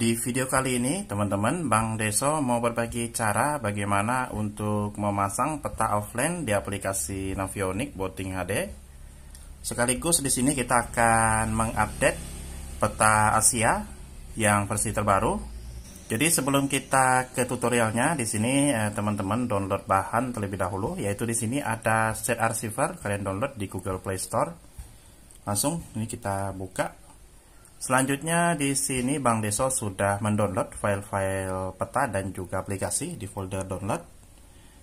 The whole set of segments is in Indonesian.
Di video kali ini, teman-teman, Bang Deso mau berbagi cara bagaimana untuk memasang peta offline di aplikasi Navionic Boating HD. Sekaligus di sini kita akan mengupdate peta Asia yang versi terbaru. Jadi sebelum kita ke tutorialnya, di sini eh, teman-teman download bahan terlebih dahulu, yaitu di sini ada set receiver, kalian download di Google Play Store. Langsung ini kita buka Selanjutnya di sini Bang Deso sudah mendownload file-file peta dan juga aplikasi di folder download.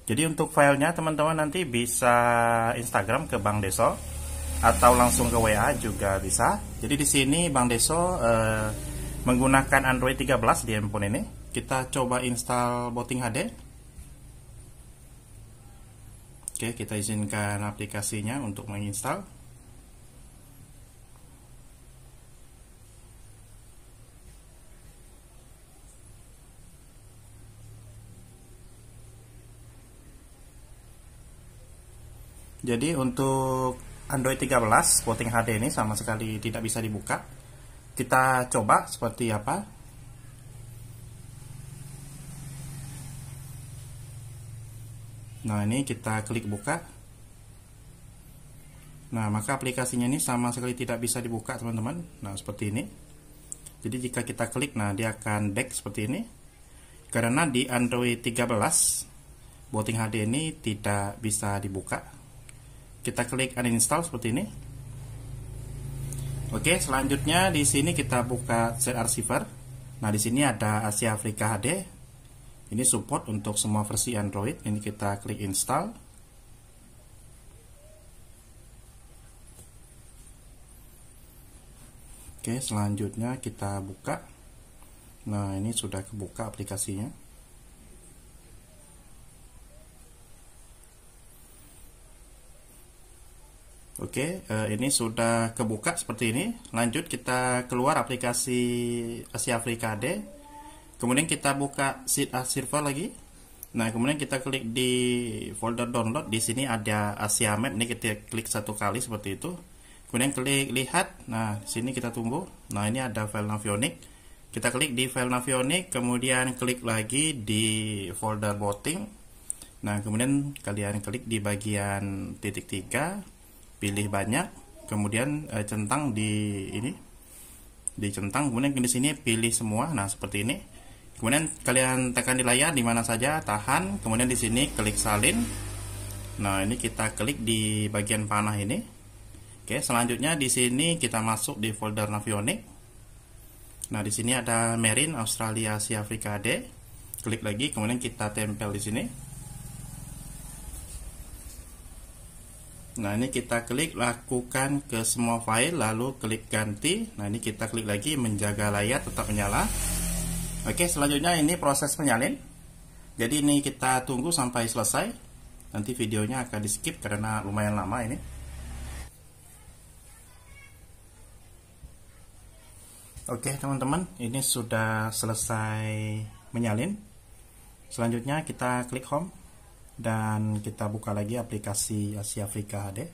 Jadi untuk filenya teman-teman nanti bisa Instagram ke Bang Deso atau langsung ke WA juga bisa. Jadi di sini Bang Deso eh, menggunakan Android 13 di handphone ini. Kita coba install Botting HD. Oke, kita izinkan aplikasinya untuk menginstal. Jadi untuk Android 13 Sporting HD ini sama sekali tidak bisa dibuka. Kita coba seperti apa. Nah, ini kita klik buka. Nah, maka aplikasinya ini sama sekali tidak bisa dibuka, teman-teman. Nah, seperti ini. Jadi jika kita klik, nah dia akan back seperti ini. Karena di Android 13 Boating HD ini tidak bisa dibuka kita klik uninstall seperti ini Oke, selanjutnya di sini kita buka set archiver. Nah, di sini ada Asia Afrika HD. Ini support untuk semua versi Android. Ini kita klik install. Oke, selanjutnya kita buka. Nah, ini sudah kebuka aplikasinya. Oke, okay, eh, ini sudah kebuka seperti ini. Lanjut kita keluar aplikasi Asia Afrika D. Kemudian kita buka Seed as Server lagi. Nah, kemudian kita klik di folder download. Di sini ada Asia Map. Ini kita klik satu kali seperti itu. Kemudian klik lihat. Nah, di sini kita tunggu. Nah, ini ada file Navionic. Kita klik di file Navionic, kemudian klik lagi di folder botting. Nah, kemudian kalian klik di bagian titik tiga pilih banyak kemudian e, centang di ini di centang kemudian di sini pilih semua nah seperti ini kemudian kalian tekan di layar di mana saja tahan kemudian di sini klik salin nah ini kita klik di bagian panah ini oke selanjutnya di sini kita masuk di folder navionic nah di sini ada marine australia asia afrika d klik lagi kemudian kita tempel di sini Nah ini kita klik lakukan ke semua file lalu klik ganti. Nah ini kita klik lagi menjaga layar tetap menyala. Oke selanjutnya ini proses menyalin Jadi ini kita tunggu sampai selesai. Nanti videonya akan di skip karena lumayan lama ini. Oke teman-teman ini sudah selesai menyalin. Selanjutnya kita klik home dan kita buka lagi aplikasi Asia Afrika HD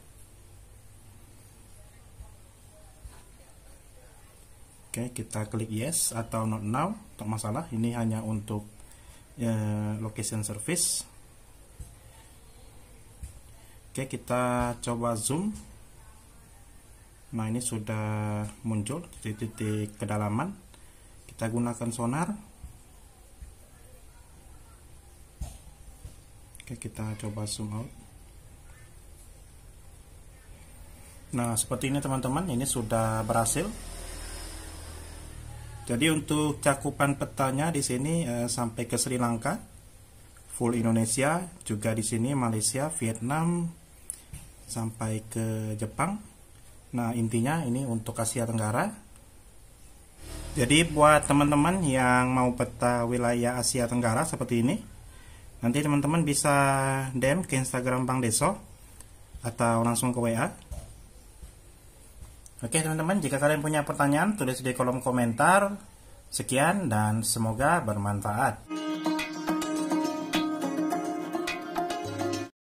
oke kita klik yes atau not now tak masalah ini hanya untuk eh, location service oke kita coba zoom nah ini sudah muncul titik-titik kedalaman kita gunakan sonar Oke, kita coba zoom out. Nah, seperti ini teman-teman, ini sudah berhasil. Jadi untuk cakupan petanya di sini eh, sampai ke Sri Lanka, full Indonesia, juga di sini Malaysia, Vietnam, sampai ke Jepang. Nah, intinya ini untuk Asia Tenggara, jadi buat teman-teman yang mau peta wilayah Asia Tenggara seperti ini, Nanti teman-teman bisa DM ke Instagram Bang Deso atau langsung ke WA. Oke teman-teman, jika kalian punya pertanyaan tulis di kolom komentar. Sekian dan semoga bermanfaat.